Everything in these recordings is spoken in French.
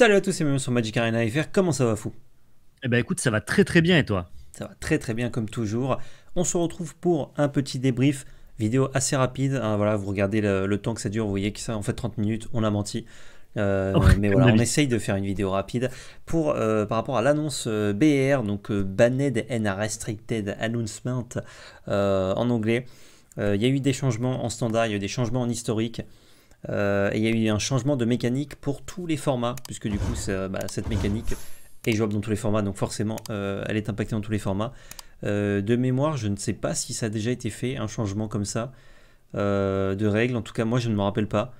Salut à tous et bienvenue sur Magic Arena FR, comment ça va fou Eh ben écoute, ça va très très bien et toi Ça va très très bien comme toujours. On se retrouve pour un petit débrief, vidéo assez rapide. Hein, voilà, vous regardez le, temps que ça dure, vous voyez que ça en fait 30 minutes, on a menti. Euh, mais voilà, on essaye de faire une vidéo rapide pour, euh, par rapport à l'annonce euh, BR, donc Banned and Restricted Announcement en anglais. Il y a eu des changements en standard, il y a eu des changements en historique. Euh, et il y a eu un changement de mécanique pour tous les formats, puisque du coup, bah, cette mécanique est jouable dans tous les formats, donc forcément, euh, elle est impactée dans tous les formats. Euh, de mémoire, je ne sais pas si ça a déjà été fait, un changement comme ça de règles. En tout cas, moi, je ne me rappelle pas.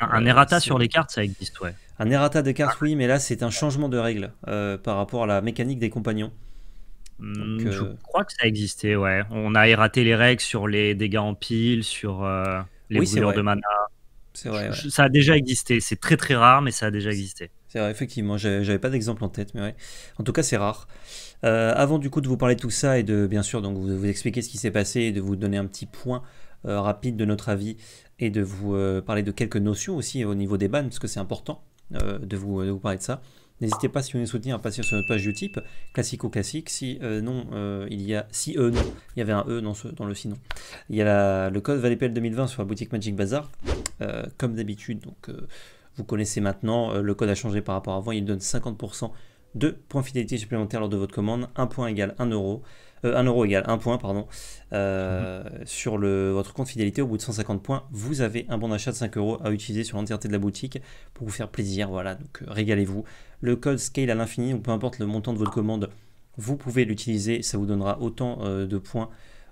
Un, errata sur les cartes, ça existe, ouais. Un errata de cartes, oui, mais là, c'est un changement de règles par rapport à la mécanique des compagnons. Hmm, je crois que ça existait, ouais. On a erraté les règles sur les dégâts en pile, sur les oui, de mana. Vrai, Ça a déjà existé. C'est très très rare, mais ça a déjà existé. C'est vrai, effectivement. J'avais pas d'exemple en tête, mais ouais. En tout cas, c'est rare. Euh, avant du coup de vous parler de tout ça et de bien sûr donc vous, vous expliquer ce qui s'est passé et de vous donner un petit point euh, rapide de notre avis et de vous euh, parler de quelques notions aussi au niveau des bannes parce que c'est important de vous, de, vous, parler de ça. N'hésitez pas, si vous nous soutenir, à passer sur notre page YouTube, classico classique. Si euh, non, euh, il y a si e non, il y avait un e dans, ce, dans le sinon. Il y a le code VALEPL 2020 sur la boutique Magic Bazar, comme d'habitude. Donc vous connaissez maintenant, le code a changé par rapport à avant. Il donne 50% de points fidélité supplémentaires lors de votre commande. Un point égal 1 euro. 1 euh, euro égale 1 point, pardon, euh, mhm. sur le, votre compte fidélité. Au bout de 150 points, vous avez un bon d'achat de 5 euros à utiliser sur l'entièreté de la boutique pour vous faire plaisir. Voilà, donc euh, régalez-vous. Le code scale à l'infini, ou peu importe le montant de votre commande, vous pouvez l'utiliser. Ça vous donnera autant de points.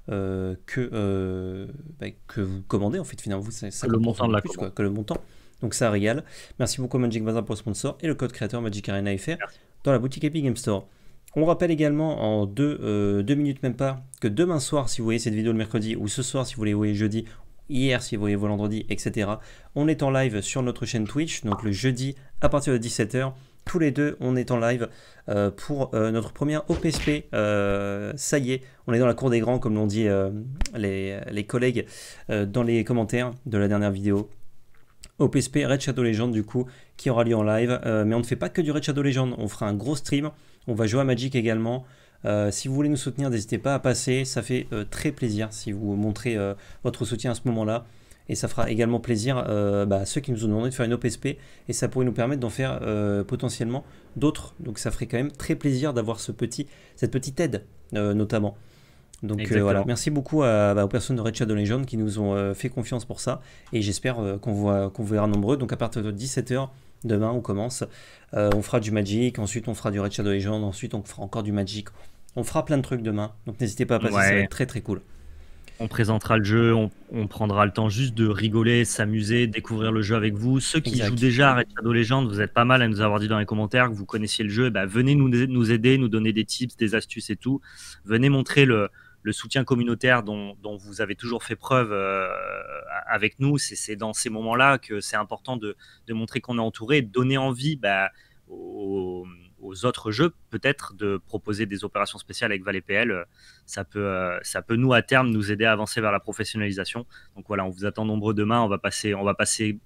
que, bah, que vous commandez en fait finalement vous le montant de la plus, que le montant donc ça régale merci beaucoup Magic Bazar pour le sponsor et le code créateur Magic Arena FR dans la boutique Epic Game Store on rappelle également en euh, deux, minutes même pas que demain soir, si vous voyez cette vidéo le mercredi, ou ce soir, si vous les voyez jeudi, hier si vous voyez vendredi, etc. On est en live sur notre chaîne Twitch, donc le jeudi à partir de 17h. Tous les deux, on est en live euh, pour euh, notre première OPSP. ça y est, on est dans la cour des grands, comme l'ont dit les, les, collègues dans les commentaires de la dernière vidéo. OPSP Red Shadow Legend, du coup, qui aura lieu en live. mais on ne fait pas que du Red Shadow Legend, on fera un gros stream on va jouer à Magic également. Euh, si vous voulez nous soutenir, n'hésitez pas à passer. Ça fait euh, très plaisir si vous montrez euh, votre soutien à ce moment-là. Et ça fera également plaisir bah, à ceux qui nous ont demandé de faire une OPSP. Et ça pourrait nous permettre d'en faire potentiellement d'autres. Donc ça ferait quand même très plaisir d'avoir ce petit, cette petite aide, notamment. Donc voilà, merci beaucoup bah, aux personnes de Red Shadow Legends qui nous ont fait confiance pour ça. Et j'espère qu'on vous verra nombreux. Donc à partir de 17h, Demain, on commence. Euh, on fera du Magic, ensuite on fera du Red Shadow Legends, ensuite on fera encore du Magic. On fera plein de trucs demain, donc n'hésitez pas à passer, ça va être très très cool. On présentera le jeu, on, prendra le temps juste de rigoler, s'amuser, découvrir le jeu avec vous. Ceux qui jouent déjà à Red Shadow Legends, vous êtes pas mal à nous avoir dit dans les commentaires que vous connaissiez le jeu, eh ben, venez nous, nous aider, nous donner des tips, des astuces et tout. Venez montrer le, le soutien communautaire dont, vous avez toujours fait preuve euh, avec nous. C'est dans ces moments-là que c'est important de, montrer qu'on est entouré, de donner envie bah, aux, autres jeux, peut-être, de proposer des opérations spéciales avec Valet Ça peut, euh, ça peut, nous, à terme, nous aider à avancer vers la professionnalisation. Donc voilà, on vous attend nombreux demain. On va passer, on va passer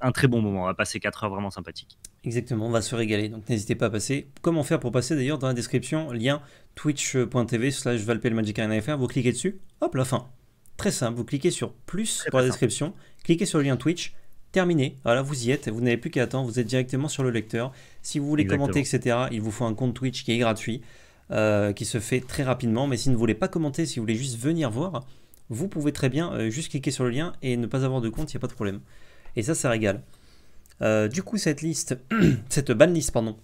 un très bon moment. On va passer 4 heures vraiment sympathiques. Exactement, on va se régaler. Donc n'hésitez pas à passer. Comment faire pour passer D'ailleurs, dans la description, lien twitch.tv slash valpelmagicarena.fr. Vous cliquez dessus. Hop, la fin. Très simple. Vous cliquez sur plus pour la description. Cliquez sur le lien Twitch. Terminé. Voilà, vous y êtes. Vous n'avez plus qu'à attendre. Vous êtes directement sur le lecteur. Si vous voulez commenter, etc., il vous faut un compte Twitch qui est gratuit, euh, qui se fait très rapidement. Mais si vous ne voulez pas commenter, si vous voulez juste venir voir, vous pouvez très bien euh, juste cliquer sur le lien et ne pas avoir de compte. Il n'y a pas de problème. Et ça, ça régale. Euh, du coup, cette liste, cette ban liste, pardon,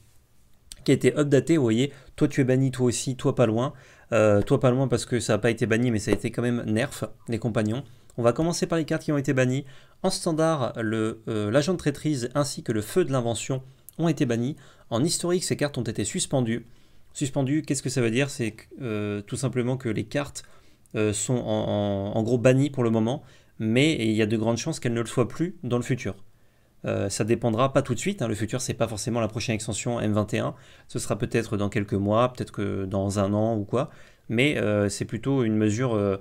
qui a été updatée, vous voyez, toi tu es banni, toi aussi, toi pas loin. Euh, toi pas loin parce que ça n'a pas été banni, mais ça a été quand même nerf, les compagnons. On va commencer par les cartes qui ont été bannies. En standard, euh, l'agent de traîtrise ainsi que le feu de l'invention ont été bannis. En historique, ces cartes ont été suspendues. Suspendues, qu'est-ce que ça veut dire C'est tout simplement que les cartes sont en gros bannies pour le moment, mais il y a de grandes chances qu'elle ne le soit plus dans le futur. Euh, ça dépendra pas tout de suite. Hein. Le futur, c'est pas forcément la prochaine extension M21. Ce sera peut-être dans quelques mois, peut-être que dans un an ou quoi. Mais euh, c'est plutôt une mesure euh,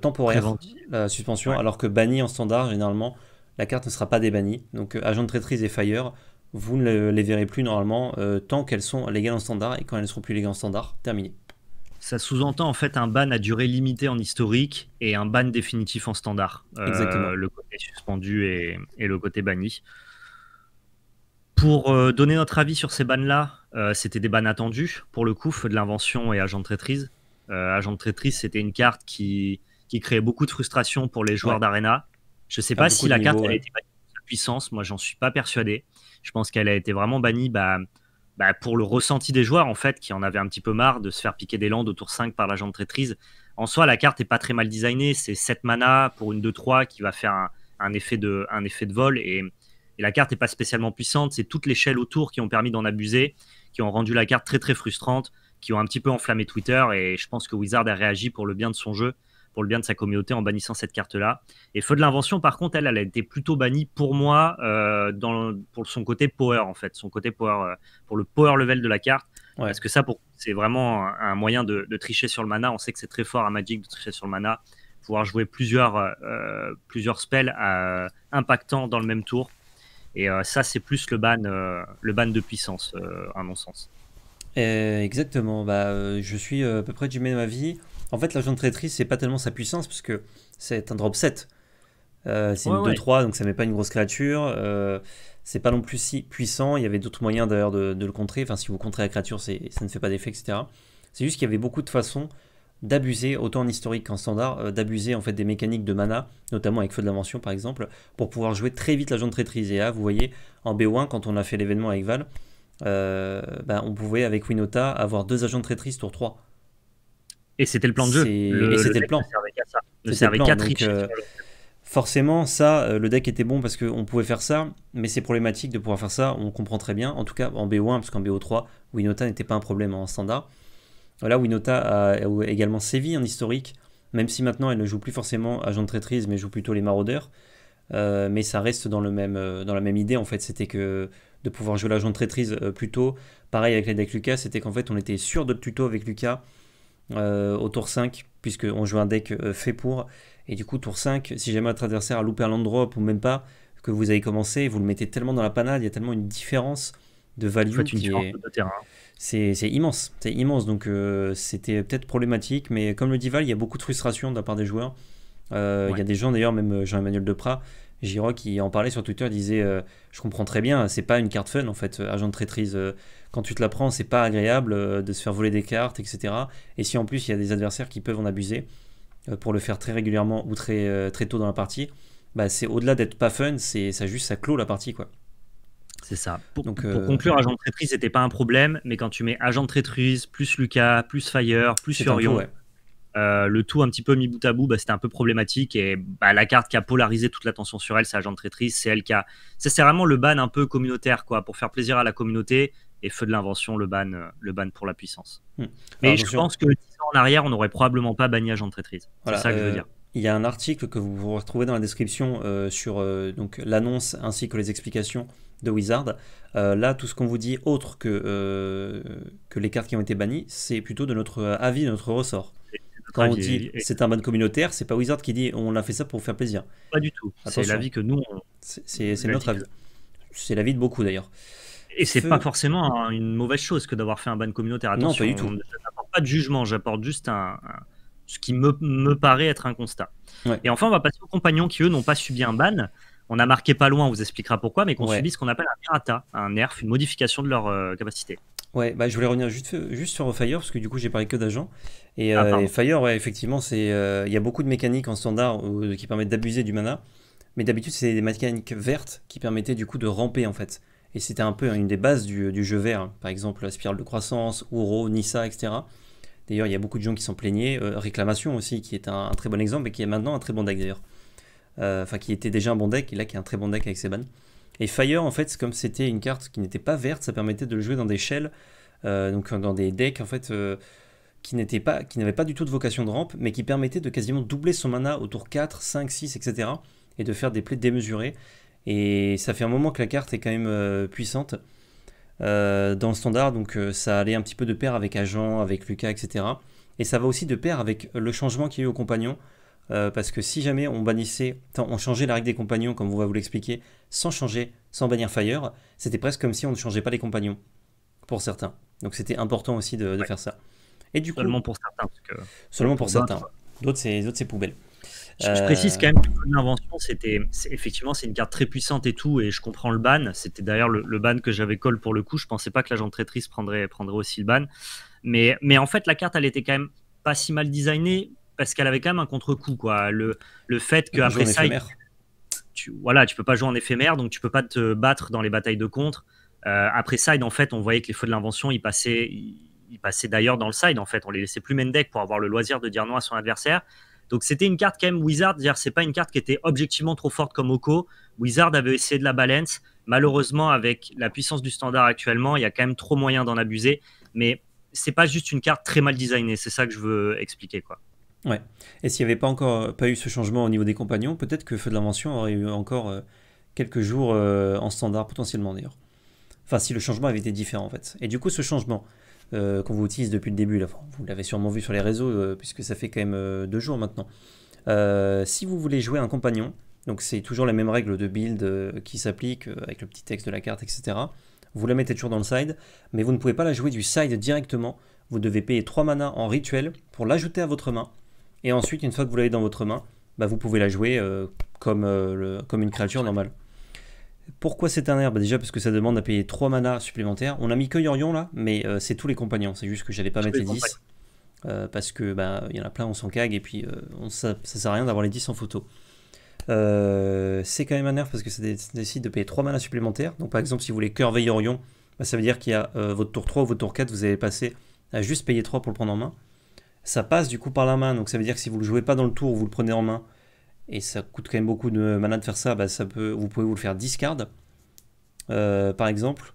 temporaire, la suspension. Alors que banni en standard, généralement, la carte ne sera pas débannie. Donc, agent de traîtrise et fire, vous ne les verrez plus normalement tant qu'elles sont légales en standard. Et quand elles ne seront plus légales en standard, terminé ça sous-entend en fait un ban à durée limitée en historique et un ban définitif en standard. Euh, Exactement. Le côté suspendu et, le côté banni. Pour euh, donner notre avis sur ces bans-là, euh, c'était des bans attendus, pour le coup, Feu de l'invention et Agent traîtrise. Agent traîtrise, c'était une carte qui, qui créait beaucoup de frustration pour les joueurs d'Arena. Je ne sais pas si la carte a été bannie de puissance, moi j'en suis pas persuadé. Je pense qu'elle a été vraiment bannie bah, bah, pour le ressenti des joueurs, en fait, qui en avaient un petit peu marre de se faire piquer des landes autour 5 par la jambe traîtrise. En soi, la carte est pas très mal designée. C'est 7 mana pour une 2-3 qui va faire un, effet, de, vol. Et, et la carte n'est pas spécialement puissante. C'est toutes toute l'échelle autour qui ont permis d'en abuser, qui ont rendu la carte très très frustrante, qui ont un petit peu enflammé Twitter. Et je pense que Wizard a réagi pour le bien de son jeu pour le bien de sa communauté en bannissant cette carte-là. Et Feu de l'invention, par contre, elle, elle a été plutôt bannie pour moi euh, dans, pour son côté power, en fait, son côté power, euh, pour le power level de la carte. Parce que ça, c'est vraiment un moyen de, tricher sur le mana. On sait que c'est très fort à Magic de tricher sur le mana, pouvoir jouer plusieurs, euh, plusieurs spells impactants dans le même tour. Et ça, c'est plus le ban, le ban de puissance, à mon sens exactement. Bah, je suis à peu près du même avis. En fait, l'agent de traîtrise, c'est pas tellement sa puissance, parce que c'est un drop 7. Euh, c'est une 2-3, donc ça met pas une grosse créature. Euh, c'est pas non plus si puissant. Il y avait d'autres moyens d'ailleurs de, le contrer. Enfin, si vous contrez la créature, ça ne fait pas d'effet, etc. C'est juste qu'il y avait beaucoup de façons d'abuser, autant en historique qu'en standard, euh, d'abuser en fait des mécaniques de mana, notamment avec Feu de l'Invention par exemple, pour pouvoir jouer très vite l'agent traîtrise. Et là, vous voyez, en B1, quand on a fait l'événement avec Val, ben, on pouvait avec Winota avoir deux agents de traîtrise tour 3. Et c'était le plan de jeu. Le, et c'était le, plan. Ne servait qu'à euh, Forcément, ça, euh, le deck était bon parce qu'on pouvait faire ça, mais c'est problématique de pouvoir faire ça, on comprend très bien. En tout cas, en BO1, parce qu'en BO3, Winota n'était pas un problème en standard. Voilà, Winota a, également sévi en historique, même si maintenant elle ne joue plus forcément Agent de traîtrise, mais joue plutôt les maraudeurs. Euh, mais ça reste dans, le même, dans la même idée en fait, c'était que de pouvoir jouer l'agent de traîtrise plutôt. Pareil avec les decks Lucas, c'était qu'en fait on était sûr de tuto avec Lucas, euh, au tour 5, puisqu'on joue un deck euh, fait pour. Et du coup, tour 5, si jamais votre adversaire a loupé un land drop ou même pas, que vous avez commencé, vous le mettez tellement dans la panade, il y a tellement une différence de value. C'est immense, c'est immense. Donc euh, c'était peut-être problématique, mais comme le dit Val, il y a beaucoup de frustration de la part des joueurs. Il y a des gens, d'ailleurs, même Jean-Emmanuel Deprat, Giro qui en parlait sur Twitter, disait Je comprends très bien, c'est pas une carte fun en fait, Agent de traîtrise quand tu te la prends, c'est pas agréable euh, de se faire voler des cartes, etc. Et si en plus il y a des adversaires qui peuvent en abuser euh, pour le faire très régulièrement ou très, euh, très tôt dans la partie, bah, c'est au-delà d'être pas fun, c'est ça juste ça clôt la partie quoi. C'est ça. Pour, Donc, pour conclure, agent de traîtrise c'était pas un problème, mais quand tu mets agent de traîtrise plus Lucas plus Fire plus Furion, le tout un petit peu mis bout à bout, bah, c'était un peu problématique et bah, la carte qui a polarisé toute l'attention sur elle, c'est agent de traîtrise, c'est elle qui a. C'est vraiment le ban un peu communautaire quoi, pour faire plaisir à la communauté et feu de l'invention, le ban, euh, le ban pour la puissance. Hmm. Mais je pense que 10 ans en arrière, on n'aurait probablement pas banni agent de traîtrise. c'est ça que je veux euh, dire. Il y a un article que vous retrouvez dans la description euh, sur donc l'annonce ainsi que les explications de Wizard. là, tout ce qu'on vous dit autre que, que les cartes qui ont été bannies, c'est plutôt de notre avis, de notre ressort. Quand on dit c'est un ban communautaire, c'est pas Wizard qui dit on l'a fait ça pour vous faire plaisir. Pas du tout. C'est l'avis que nous. C'est notre avis. C'est l'avis de beaucoup d'ailleurs. Et c'est pas forcément une mauvaise chose que d'avoir fait un ban communautaire. Attention, non, pas du tout. n'apporte pas de jugement, j'apporte juste un, ce qui me, me, paraît être un constat. Et enfin, on va passer aux compagnons qui, eux, n'ont pas subi un ban. On a marqué pas loin, on vous expliquera pourquoi, mais qu'on subit ce qu'on appelle un pirata, un nerf, une modification de leur euh, capacité. Ouais, bah, je voulais revenir juste, juste sur Fire, parce que du coup, j'ai parlé que d'agents. Et, ah, euh, Fire, ouais, effectivement, euh, il y a beaucoup de mécaniques en standard qui permettent d'abuser du mana. Mais d'habitude, c'est des mécaniques vertes qui permettaient du coup de ramper en fait. Et c'était un peu une des bases du, jeu vert, hein. par exemple la spirale de croissance, Ouro, Nissa, etc. D'ailleurs, il y a beaucoup de gens qui s'en plaignaient. Euh, Réclamation aussi, qui est un, très bon exemple et qui est maintenant un très bon deck d'ailleurs. Euh, enfin, qui était déjà un bon deck et là qui est un très bon deck avec ses bannes. Et Fire, en fait, comme c'était une carte qui n'était pas verte, ça permettait de le jouer dans des shells, euh, donc dans des decks en fait qui qui n'avaient pas du tout de vocation de rampe, mais qui permettait de quasiment doubler son mana autour 4, 5, 6, etc. et de faire des plays démesurés. Et ça fait un moment que la carte est quand même euh, puissante euh, dans le standard, donc euh, ça allait un petit peu de pair avec Agent, avec Lucas, etc. Et ça va aussi de pair avec le changement qu'il y a eu aux compagnons, parce que si jamais on bannissait, on changeait la règle des compagnons, comme on va vous l'expliquer, sans changer, sans bannir Fire, c'était presque comme si on ne changeait pas les compagnons, pour certains. Donc c'était important aussi de, faire ça. Et du coup, seulement pour certains. seulement pour certains. d'autres, c'est poubelle. Je, euh, précise quand même que l'invention, c'était effectivement c'est une carte très puissante et tout, et je comprends le ban. C'était d'ailleurs le, ban que j'avais call pour le coup. Je pensais pas que l'agent traîtrise prendrait, prendrait aussi le ban. Mais, mais en fait, la carte, elle était quand même pas si mal designée parce qu'elle avait quand même un contre-coup. Quoi. Le, le fait ah, qu'après ça, tu, voilà, tu peux pas jouer en éphémère, donc tu peux pas te battre dans les batailles de contre. Euh, après side, en fait, on voyait que les feux de l'invention, ils passaient, ils passaient d'ailleurs dans le side. En fait, on les laissait plus main deck pour avoir le loisir de dire non à son adversaire. Donc c'était une carte quand même Wizard, c'est pas une carte qui était objectivement trop forte comme Oko. Wizard avait essayé de la balance. Malheureusement, avec la puissance du standard actuellement, il y a quand même trop moyen d'en abuser. Mais c'est pas juste une carte très mal designée, c'est ça que je veux expliquer quoi. Ouais. Et s'il n'y avait pas encore pas eu ce changement au niveau des compagnons, peut-être que Feu de l'invention aurait eu encore euh, quelques jours euh, en standard potentiellement d'ailleurs. Enfin, si le changement avait été différent en fait. Et du coup, ce changement, euh, qu'on vous utilise depuis le début. Là. vous l'avez sûrement vu sur les réseaux, euh, puisque ça fait quand même euh, deux jours maintenant. si vous voulez jouer un compagnon, donc c'est toujours la même règle de build qui s'applique avec le petit texte de la carte, etc. Vous la mettez toujours dans le side, mais vous ne pouvez pas la jouer du side directement. Vous devez payer 3 mana en rituel pour l'ajouter à votre main. Et ensuite, une fois que vous l'avez dans votre main, bah, vous pouvez la jouer comme, comme une créature normale. Pourquoi c'est un nerf bah, Déjà parce que ça demande à payer 3 manas supplémentaires. On a mis que Yorion là, mais euh, c'est tous les compagnons. C'est juste que j'allais pas mettre les 10. Euh, parce que bah, il y en a plein, on s'en cague et puis euh, on, ça, ça, sert à rien d'avoir les 10 en photo. c'est quand même un nerf parce que ça, décide de payer 3 manas supplémentaires. Donc par exemple, si vous voulez curver Yorion, bah, ça veut dire qu'il y a votre tour 3 ou votre tour 4, vous allez passer à juste payer 3 pour le prendre en main. Ça passe du coup par la main, donc ça veut dire que si vous le jouez pas dans le tour, vous le prenez en main, et ça coûte quand même beaucoup de mana de faire ça, bah, ça peut, vous pouvez vous le faire discard, euh, par exemple.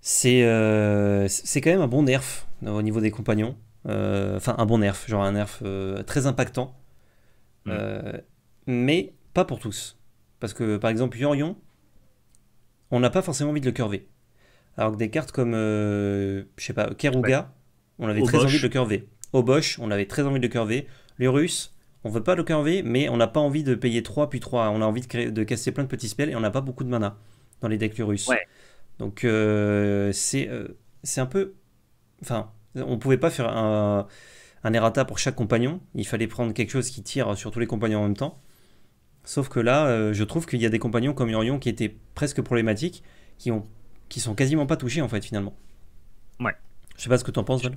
C'est euh, quand même un bon nerf euh, au niveau des compagnons. Euh, enfin, un bon nerf, genre un nerf très impactant. mais pas pour tous. Parce que, par exemple, Yorion, on n'a pas forcément envie de le curver. Alors que des cartes comme, je sais pas, Keruga, on avait très envie de le curver. Obosh, on avait très envie de le curver. Lurus, on veut pas le V, mais on n'a pas envie de payer 3 puis 3. On a envie de, casser plein de petits spells et on n'a pas beaucoup de mana dans les decks russes. Donc euh, euh, c'est un peu... Enfin, on pouvait pas faire un, errata pour chaque compagnon. Il fallait prendre quelque chose qui tire sur tous les compagnons en même temps. Sauf que là, euh, je trouve qu'il y a des compagnons comme Orion qui étaient presque problématiques, qui, ont, qui sont quasiment pas touchés en fait finalement. Ouais. Je sais pas ce que t'en penses, Val.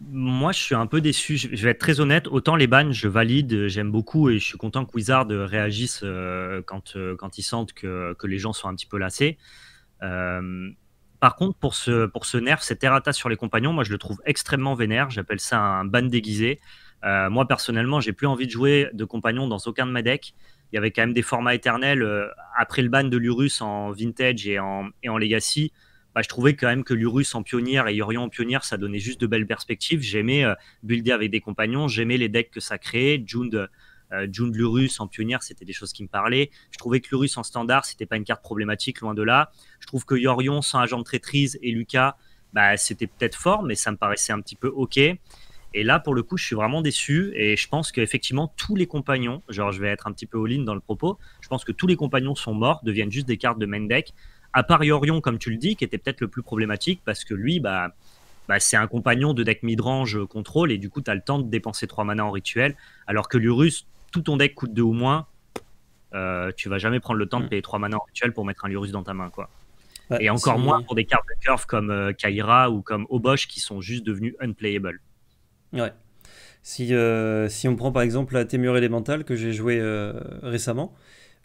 Moi, je suis un peu déçu. Je vais être très honnête. Autant les bans je valide, j'aime beaucoup et je suis content que Wizard réagisse euh, quand, euh, quand ils sentent que, les gens sont un petit peu lassés. Euh, par contre, pour ce, nerf, cet errata sur les compagnons, moi, je le trouve extrêmement vénère. J'appelle ça un ban déguisé. moi, personnellement, j'ai plus envie de jouer de compagnons dans aucun de mes decks. Il y avait quand même des formats éternels. après le ban de Lurus en Vintage et en Legacy, bah, je trouvais quand même que Lurus en pionnière et Yorion en pionnière, ça donnait juste de belles perspectives. J'aimais euh, avec des compagnons, j'aimais les decks que ça créait. Euh, Jund, Lurus en pionnière, c'était des choses qui me parlaient. Je trouvais que Lurus en standard, c'était pas une carte problématique, loin de là. Je trouve que Yorion sans agent de traîtrise et Lucas, bah, c'était peut-être fort, mais ça me paraissait un petit peu OK. Et là, pour le coup, je suis vraiment déçu et je pense qu'effectivement, tous les compagnons, genre je vais être un petit peu all-in dans le propos, je pense que tous les compagnons sont morts, deviennent juste des cartes de main deck. À Paris-Orion, comme tu le dis, qui était peut-être le plus problématique parce que lui, bah, bah c'est un compagnon de deck midrange euh, contrôle et du coup, tu as le temps de dépenser 3 manas en rituel. Alors que Lurus, tout ton deck coûte 2 ou moins. Euh, tu vas jamais prendre le temps de mm. payer 3 manas en rituel pour mettre un Lurus dans ta main. quoi. et encore moins pour des cartes de curve comme euh, Kaira ou comme Obosh qui sont juste devenus unplayable. Ouais. Si, euh, si on prend par exemple la Témur Elemental que j'ai joué récemment,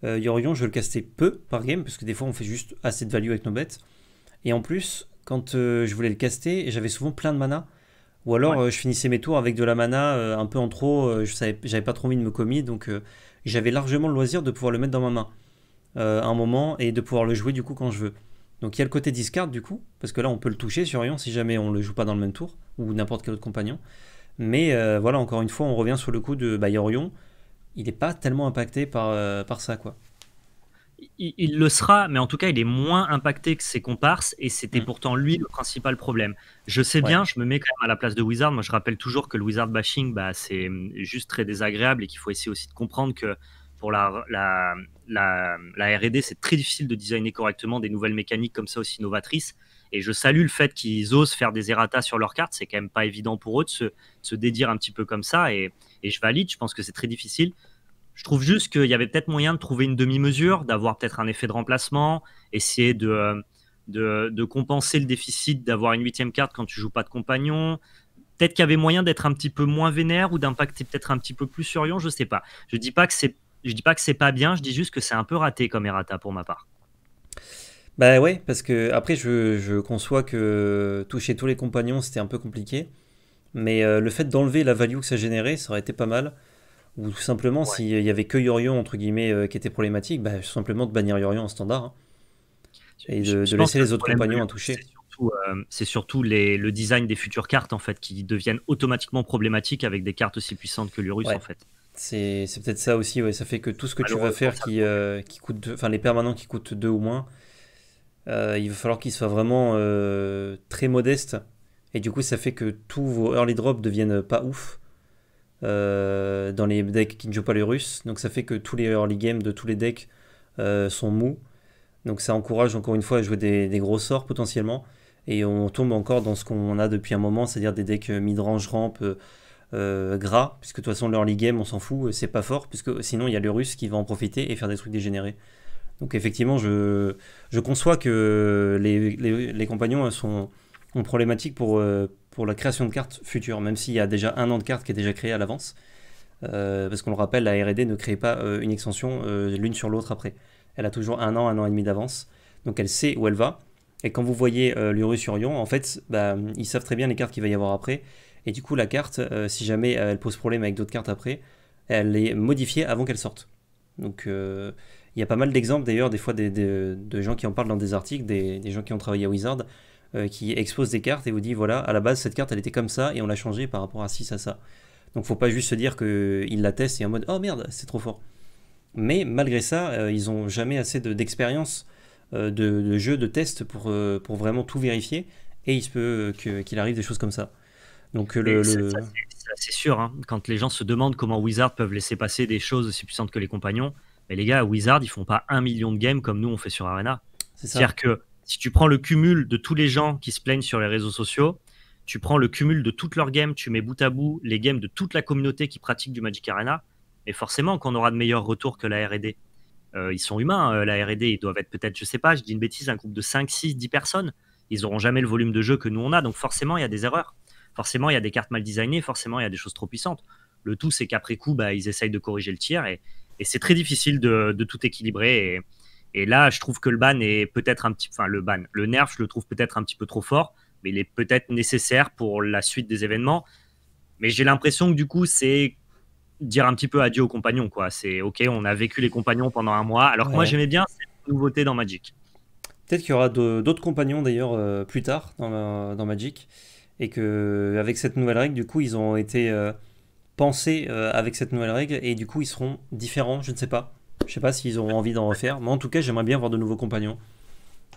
euh, Yorion, je le castais peu par game, parce que des fois on fait juste assez de value avec nos bêtes. Et en plus, quand euh, je voulais le caster, j'avais souvent plein de mana. Ou alors euh, je finissais mes tours avec de la mana un peu en trop, je savais, j'avais pas trop envie de me commis, donc j'avais largement le loisir de pouvoir le mettre dans ma main à un moment et de pouvoir le jouer du coup quand je veux. Donc il y a le côté discard du coup, parce que là on peut le toucher sur Yorion si jamais on le joue pas dans le même tour, ou n'importe quel autre compagnon. Mais voilà, encore une fois, on revient sur le coup de bah, Yorion il n'est pas tellement impacté par, euh, par ça, quoi. Il, le sera, mais en tout cas, il est moins impacté que ses comparses, et c'était mm. pourtant lui le principal problème. Je sais bien, je me mets quand même à la place de Wizard. Moi, je rappelle toujours que le Wizard bashing, bah, c'est mm, juste très désagréable et qu'il faut essayer aussi de comprendre que pour la, la, la RD, c'est très difficile de designer correctement des nouvelles mécaniques comme ça aussi novatrices. Et je salue le fait qu'ils osent faire des errata sur leurs cartes. C'est quand même pas évident pour eux de se, dédire un petit peu comme ça. Et, je valide, je pense que c'est très difficile. Je trouve juste qu'il y avait peut-être moyen de trouver une demi-mesure, d'avoir peut-être un effet de remplacement, essayer de, de, compenser le déficit d'avoir une huitième carte quand tu joues pas de compagnon. Peut-être qu'il y avait moyen d'être un petit peu moins vénère ou d'impacter peut-être un petit peu plus sur je sais pas. Je dis pas que c'est je dis pas que c'est pas bien, je dis juste que c'est un peu raté comme errata pour ma part. Bah ouais, parce que après, je, conçois que toucher tous les compagnons, c'était un peu compliqué. Mais euh, le fait d'enlever la value que ça générait, ça aurait été pas mal. Ou tout simplement, s'il y avait que Yorion, entre guillemets, euh, qui était problématique, bah, tout simplement de bannir Yorion en standard. Hein. Et de, laisser les autres compagnons à toucher. C'est surtout, euh, le design des futures cartes, en fait, qui deviennent automatiquement problématiques avec des cartes aussi puissantes que l'Urus, en fait. C'est peut-être ça aussi, ça fait que tout ce que tu vas faire qui, qui coûte, enfin les permanents qui coûtent 2 ou moins, euh, il va falloir qu'il soit vraiment euh, très modeste Et du coup, ça fait que tous vos early drops deviennent pas ouf euh, dans les decks qui ne jouent pas les Russes Donc ça fait que tous les early games de tous les decks sont mous. Donc ça encourage encore une fois à jouer des, gros sorts potentiellement. Et on tombe encore dans ce qu'on a depuis un moment, c'est-à-dire des decks mid-range ramp gras. Puisque de toute façon, l'early game, on s'en fout, c'est pas fort. Puisque sinon, il y a le russe qui va en profiter et faire des trucs dégénérés. Donc effectivement, je, je conçois que les, compagnons sont problématique pour, euh, pour la création de cartes futures, même s'il y a déjà un an de cartes qui est déjà créée à l'avance. Euh, parce qu'on le rappelle, la RD ne crée pas euh, une extension l'une sur l'autre après. Elle a toujours un an, un an et demi d'avance. Donc elle sait où elle va. Et quand vous voyez l'Urus sur Yon, en fait, bah, ils savent très bien les cartes qu'il va y avoir après. Et du coup, la carte, si jamais elle pose problème avec d'autres cartes après, elle est modifiée avant qu'elle sorte. Donc il y a pas mal d'exemples d'ailleurs, des fois, de gens qui en parlent dans des articles, des, gens qui ont travaillé à Wizard, euh, qui exposent des cartes et vous disent voilà, à la base, cette carte, elle était comme ça et on l'a changée par rapport à 6 à ça. Donc faut pas juste se dire qu'ils la testent et en mode oh merde, c'est trop fort. Mais malgré ça, euh, ils n'ont jamais assez d'expérience euh, de, jeu, de test pour, pour vraiment tout vérifier et il se peut qu'il arrive des choses comme ça. Donc le, c'est sûr, hein. quand les gens se demandent comment Wizard peuvent laisser passer des choses aussi puissantes que les compagnons, mais les gars, Wizard, ils font pas un million de games comme nous on fait sur Arena. C'est-à-dire que si tu prends le cumul de tous les gens qui se plaignent sur les réseaux sociaux, tu prends le cumul de toutes leurs games, tu mets bout à bout les games de toute la communauté qui pratique du Magic Arena, et forcément qu'on aura de meilleurs retours que la RD. Euh, ils sont humains, euh, la RD, ils doivent être peut-être, je sais pas, je dis une bêtise, un groupe de 5, 6, 10 personnes. Ils n'auront jamais le volume de jeu que nous on a, donc forcément il y a des erreurs. Forcément il y a des cartes mal designées, forcément il y a des choses trop puissantes. Le tout c'est qu'après coup, bah, ils essayent de corriger le tir et, et c'est très difficile de, tout équilibrer. Et, là, je trouve que le ban est peut-être un petit, enfin le ban, le nerf, je le trouve peut-être un petit peu trop fort, mais il est peut-être nécessaire pour la suite des événements. Mais j'ai l'impression que du coup, c'est dire un petit peu adieu aux compagnons, quoi. C'est ok, on a vécu les compagnons pendant un mois, alors que moi j'aimais bien cette nouveauté dans Magic. Peut-être qu'il y aura d'autres compagnons d'ailleurs euh, plus tard dans, Magic, et que avec cette nouvelle règle, du coup, ils ont été euh, Penser euh, avec cette nouvelle règle et du coup ils seront différents, je ne sais pas. Je sais pas s'ils auront envie d'en refaire, mais en tout cas j'aimerais bien voir de nouveaux compagnons.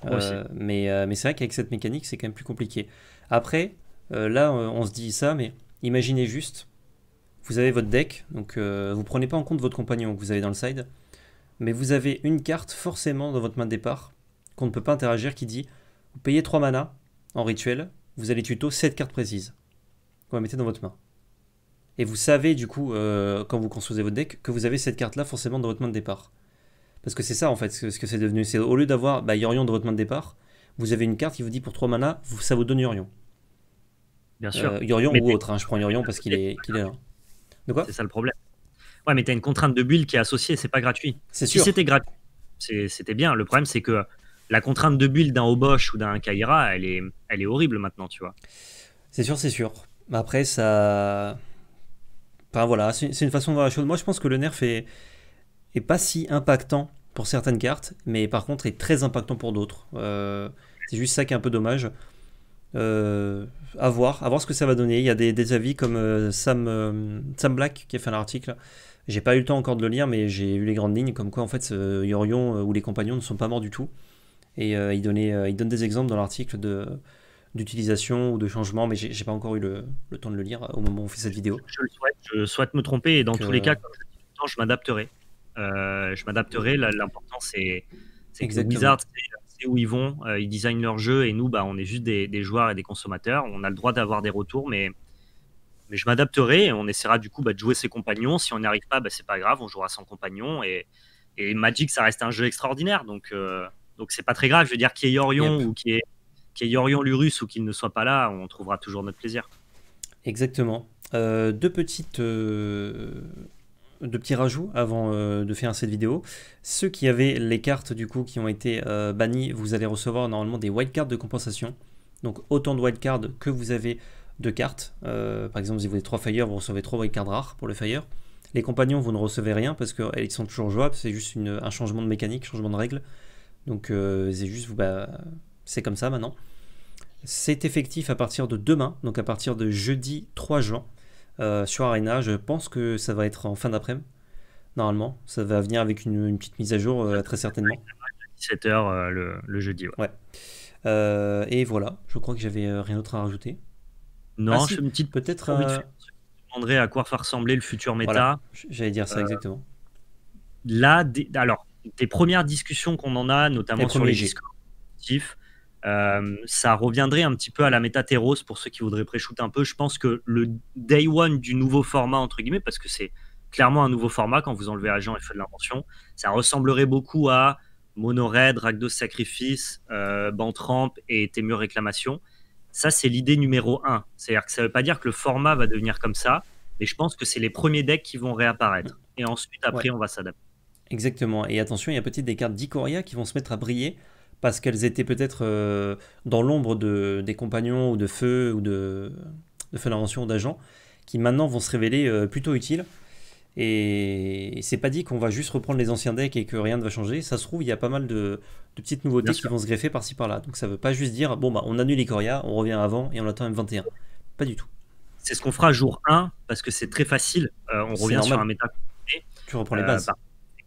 Euh, euh, mais, c'est vrai qu'avec cette mécanique, c'est quand même plus compliqué. Après, là, on se dit ça, mais imaginez juste, vous avez votre deck, donc vous prenez pas en compte votre compagnon que vous avez dans le side, mais vous avez une carte forcément dans votre main de départ qu'on ne peut pas interagir qui dit vous payez 3 mana en rituel, vous allez tuto 7 cartes précises qu'on mettez mettez dans votre main. Et vous savez, du coup, euh, quand vous construisez votre deck, que vous avez cette carte-là forcément dans votre main de départ. Parce que c'est ça, en fait, ce que c'est devenu. C'est au lieu d'avoir bah, Yorion dans votre main de départ, vous avez une carte qui vous dit pour 3 mana, ça vous donne Yorion. Bien sûr. Euh, Yorion ou autre, hein, je prends Yorion parce qu'il est, est là. quoi C'est ça le problème. Ouais, mais t'as une contrainte de build qui est associée, c'est pas gratuit. C'est Si c'était gratuit, c'était bien. Le problème, c'est que la contrainte de build d'un Oboche ou d'un Kaira, elle est, elle est horrible maintenant, tu vois. C'est sûr, c'est sûr. Après, ça. Enfin voilà, c'est une façon de voir la chose. Moi je pense que le nerf est, pas si impactant pour certaines cartes, mais par contre est très impactant pour d'autres. Euh, c'est juste ça qui est un peu dommage. Euh, à voir, à voir ce que ça va donner. Il y a des, avis comme euh, Sam, euh, Sam Black qui a fait un article. J'ai pas eu le temps encore de le lire, mais j'ai eu les grandes lignes comme quoi en fait Yorion ou les compagnons ne sont pas morts du tout. Et il, donnait, il donne des exemples dans l'article de d'utilisation ou de changement, mais j'ai pas encore eu le, temps de le lire au moment où on fait cette vidéo. Je, souhaite, me tromper et dans tous les euh, cas, je, m'adapterai. Euh, je m'adapterai. L'important, c'est que bizarre, c'est où ils vont, euh, ils designent leur jeu et nous, bah, on est juste des, joueurs et des consommateurs. On a le droit d'avoir des retours, mais, mais je m'adapterai et on essaiera du coup bah, de jouer ses compagnons. Si on n'y arrive pas, bah, c'est pas grave, on jouera sans compagnon. Et, Magic, ça reste un jeu extraordinaire, donc donc c'est pas très grave. Je veux dire, qui est Yorion ou qui est qu'il y ait Yorion Lurus ou qu'il ne soit pas là, on trouvera toujours notre plaisir. Exactement. Euh, deux petites. Euh, deux petits rajouts avant euh, de faire cette vidéo. Ceux qui avaient les cartes du coup qui ont été bannies, vous allez recevoir normalement des wildcards de compensation. Donc autant de wildcards que vous avez de cartes. par exemple, si vous avez trois Fire, vous recevez 3 wildcards rares pour le Fire. Les compagnons, vous ne recevez rien parce qu'ils sont toujours jouables, c'est juste un changement de mécanique, changement de règle. Donc c'est juste vous, bah, c'est comme ça maintenant. C'est effectif à partir de demain, donc à partir de jeudi 3 juin, euh, sur Arena. Je pense que ça va être en fin d'après-midi, normalement. Ça va venir avec une, petite mise à jour, euh, très certainement. 17h euh, le, jeudi, ouais. et voilà, je crois que j'avais rien d'autre à rajouter. Non, ah, une peut-être. Je demanderais à quoi va ressembler le futur méta. j'allais dire ça exactement. Là, alors, des premières discussions qu'on en a, notamment sur les discours. Euh, ça reviendrait un petit peu à la métaterose pour ceux qui voudraient pré-shoot un peu. Je pense que le day one du nouveau format, entre guillemets, parce que c'est clairement un nouveau format quand vous enlevez Agent et Feu de l'invention, ça ressemblerait beaucoup à Monoraid, Ragnos Sacrifice, euh, Bantramp et Temur Réclamation. Ça, c'est l'idée numéro 1. C'est-à-dire que ça ne veut pas dire que le format va devenir comme ça, mais je pense que c'est les premiers decks qui vont réapparaître. Et ensuite, après, on va s'adapter. Exactement. Et attention, il y a peut-être des cartes d'Icoria qui vont se mettre à briller parce qu'elles étaient peut-être euh, dans l'ombre de, des compagnons ou de Feu ou de, de Feu d'invention d'agents, qui maintenant vont se révéler euh, plutôt utiles. Et, c'est pas dit qu'on va juste reprendre les anciens decks et que rien ne va changer. Ça se trouve, il y a pas mal de, petites nouveautés qui vont se greffer par-ci par-là. Donc ça veut pas juste dire, bon, bah, on annule les Coria, on revient avant et on attend M21. Pas du tout. C'est ce qu'on fera jour 1 parce que c'est très facile. Euh, on revient sur un méta. Tu reprends les bases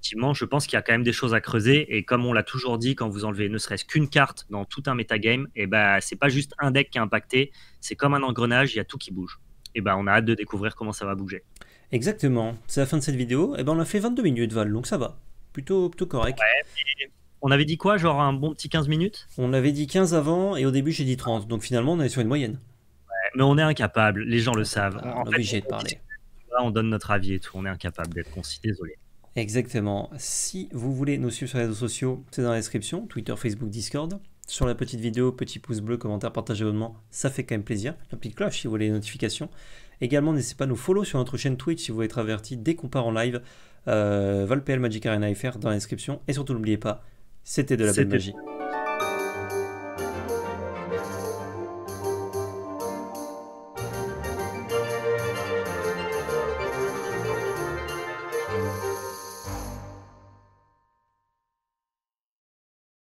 effectivement, je pense qu'il y a quand même des choses à creuser. Et comme on l'a toujours dit, quand vous enlevez ne serait-ce qu'une carte dans tout un metagame, et eh ben c'est pas juste un deck qui est impacté, c'est comme un engrenage, il y a tout qui bouge. Et eh ben on a hâte de découvrir comment ça va bouger. Exactement. C'est la fin de cette vidéo. Et eh ben on a fait 22 minutes Val, donc ça va. Plutôt plutôt correct. on avait dit quoi Genre un bon petit 15 minutes On avait dit 15 avant et au début j'ai dit 30. Donc finalement on est sur une moyenne. mais on est incapable, les gens le savent. Ah, on est obligé de parler. on donne notre avis et tout, on est incapable d'être concis, désolé. Exactement. Si vous voulez nous suivre sur les réseaux sociaux, c'est dans la description, Twitter, Facebook, Discord. Sur la petite vidéo, petit pouce bleu, commentaire, partage, abonnement, ça fait quand même plaisir. La petite cloche si vous voulez les notifications. Également, n'hésitez pas à nous follow sur notre chaîne Twitch si vous voulez être averti dès qu'on part en live. Euh, Magic Arena FR dans la description. Et surtout, n'oubliez pas, c'était de la bonne magie.